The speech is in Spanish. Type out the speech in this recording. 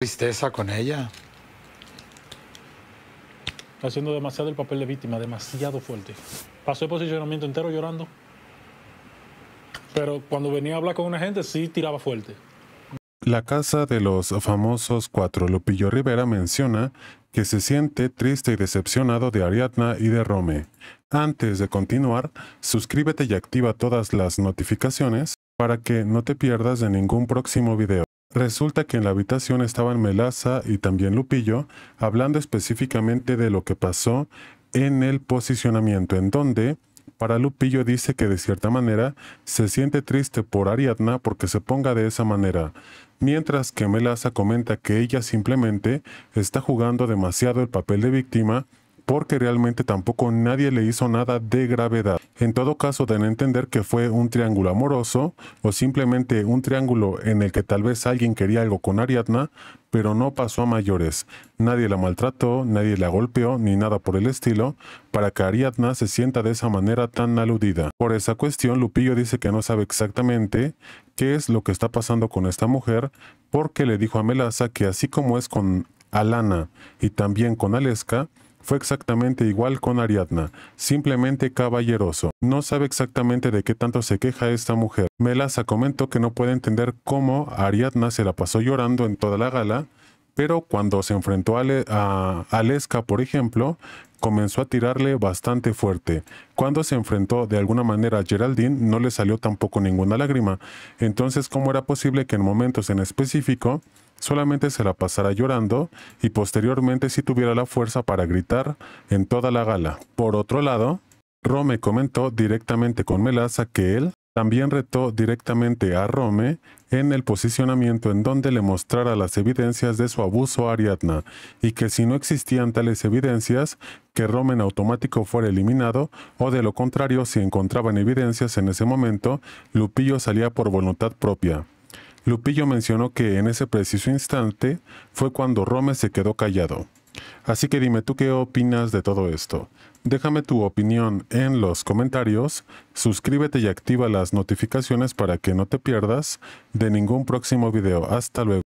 tristeza con ella. haciendo demasiado el papel de víctima, demasiado fuerte. Pasó el posicionamiento entero llorando. Pero cuando venía a hablar con una gente, sí tiraba fuerte. La casa de los famosos cuatro, Lupillo Rivera menciona que se siente triste y decepcionado de Ariadna y de Rome. Antes de continuar, suscríbete y activa todas las notificaciones para que no te pierdas de ningún próximo video. Resulta que en la habitación estaban Melaza y también Lupillo, hablando específicamente de lo que pasó en el posicionamiento, en donde para Lupillo dice que de cierta manera se siente triste por Ariadna porque se ponga de esa manera, mientras que Melaza comenta que ella simplemente está jugando demasiado el papel de víctima porque realmente tampoco nadie le hizo nada de gravedad. En todo caso, deben entender que fue un triángulo amoroso o simplemente un triángulo en el que tal vez alguien quería algo con Ariadna, pero no pasó a mayores. Nadie la maltrató, nadie la golpeó, ni nada por el estilo, para que Ariadna se sienta de esa manera tan aludida. Por esa cuestión, Lupillo dice que no sabe exactamente qué es lo que está pasando con esta mujer, porque le dijo a Melaza que así como es con Alana y también con Aleska, fue exactamente igual con Ariadna, simplemente caballeroso. No sabe exactamente de qué tanto se queja esta mujer. Melaza comentó que no puede entender cómo Ariadna se la pasó llorando en toda la gala, pero cuando se enfrentó a, a Aleska, por ejemplo, comenzó a tirarle bastante fuerte. Cuando se enfrentó de alguna manera a Geraldine, no le salió tampoco ninguna lágrima. Entonces, ¿cómo era posible que en momentos en específico solamente se la pasará llorando y posteriormente si tuviera la fuerza para gritar en toda la gala. Por otro lado, Rome comentó directamente con Melaza que él también retó directamente a Rome en el posicionamiento en donde le mostrara las evidencias de su abuso a Ariadna y que si no existían tales evidencias, que Rome en automático fuera eliminado o de lo contrario si encontraban evidencias en ese momento, Lupillo salía por voluntad propia. Lupillo mencionó que en ese preciso instante fue cuando Rome se quedó callado. Así que dime tú qué opinas de todo esto. Déjame tu opinión en los comentarios, suscríbete y activa las notificaciones para que no te pierdas de ningún próximo video. Hasta luego.